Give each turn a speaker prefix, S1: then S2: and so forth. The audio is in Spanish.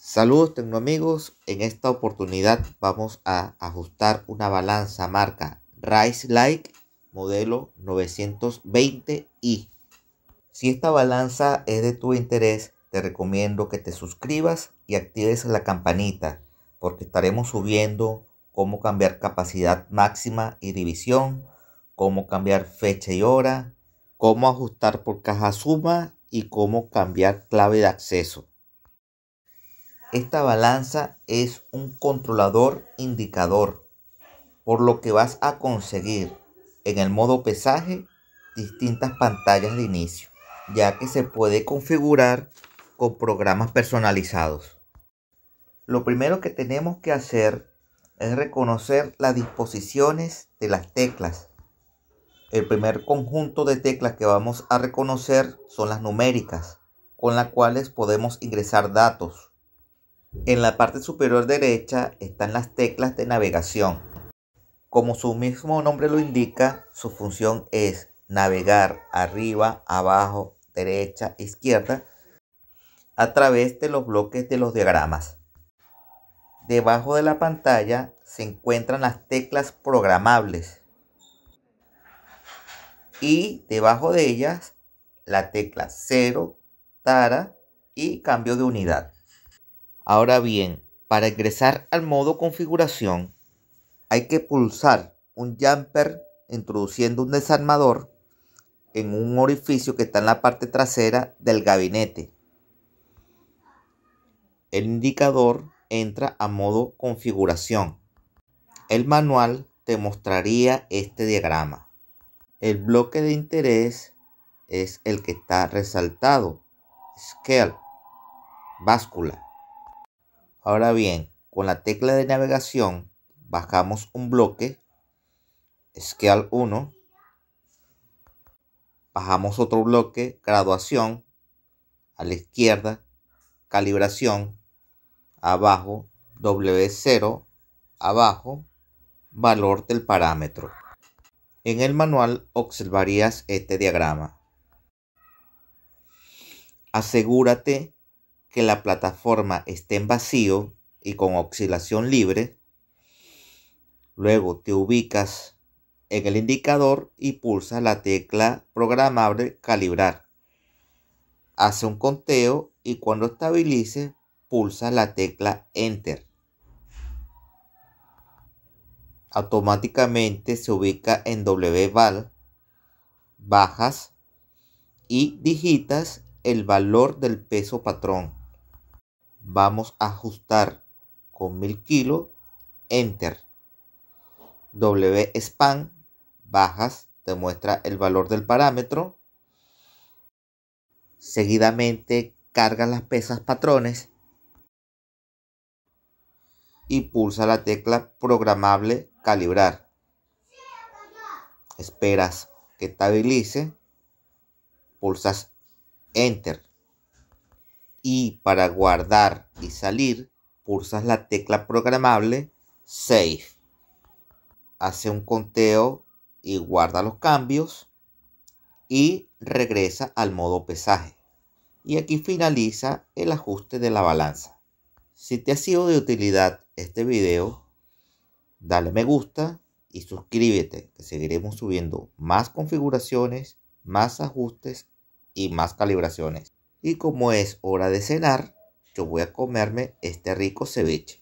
S1: Saludos amigos. en esta oportunidad vamos a ajustar una balanza marca Rice Like modelo 920i. Si esta balanza es de tu interés, te recomiendo que te suscribas y actives la campanita porque estaremos subiendo cómo cambiar capacidad máxima y división, cómo cambiar fecha y hora, cómo ajustar por caja suma y cómo cambiar clave de acceso. Esta balanza es un controlador indicador, por lo que vas a conseguir en el modo pesaje distintas pantallas de inicio, ya que se puede configurar con programas personalizados. Lo primero que tenemos que hacer es reconocer las disposiciones de las teclas. El primer conjunto de teclas que vamos a reconocer son las numéricas, con las cuales podemos ingresar datos. En la parte superior derecha están las teclas de navegación. Como su mismo nombre lo indica, su función es navegar arriba, abajo, derecha, izquierda a través de los bloques de los diagramas. Debajo de la pantalla se encuentran las teclas programables y debajo de ellas la tecla 0, tara y cambio de unidad. Ahora bien, para ingresar al modo configuración, hay que pulsar un jumper introduciendo un desarmador en un orificio que está en la parte trasera del gabinete. El indicador entra a modo configuración. El manual te mostraría este diagrama. El bloque de interés es el que está resaltado, scale, báscula. Ahora bien, con la tecla de navegación bajamos un bloque, Scale 1, bajamos otro bloque, graduación, a la izquierda, calibración, abajo, W0, abajo, valor del parámetro. En el manual observarías este diagrama. Asegúrate que la plataforma esté en vacío y con oscilación libre. Luego te ubicas en el indicador y pulsas la tecla programable calibrar. Hace un conteo y cuando estabilice pulsa la tecla Enter. Automáticamente se ubica en WVAL, bajas y digitas el valor del peso patrón vamos a ajustar con 1000 kilos, enter. W span, bajas, te muestra el valor del parámetro. Seguidamente cargas las pesas patrones y pulsa la tecla programable calibrar. Esperas que estabilice, pulsas enter y para guardar y salir pulsas la tecla programable Save. Hace un conteo y guarda los cambios y regresa al modo pesaje. Y aquí finaliza el ajuste de la balanza. Si te ha sido de utilidad este video, dale me gusta y suscríbete que seguiremos subiendo más configuraciones, más ajustes y más calibraciones. Y como es hora de cenar, yo voy a comerme este rico ceviche.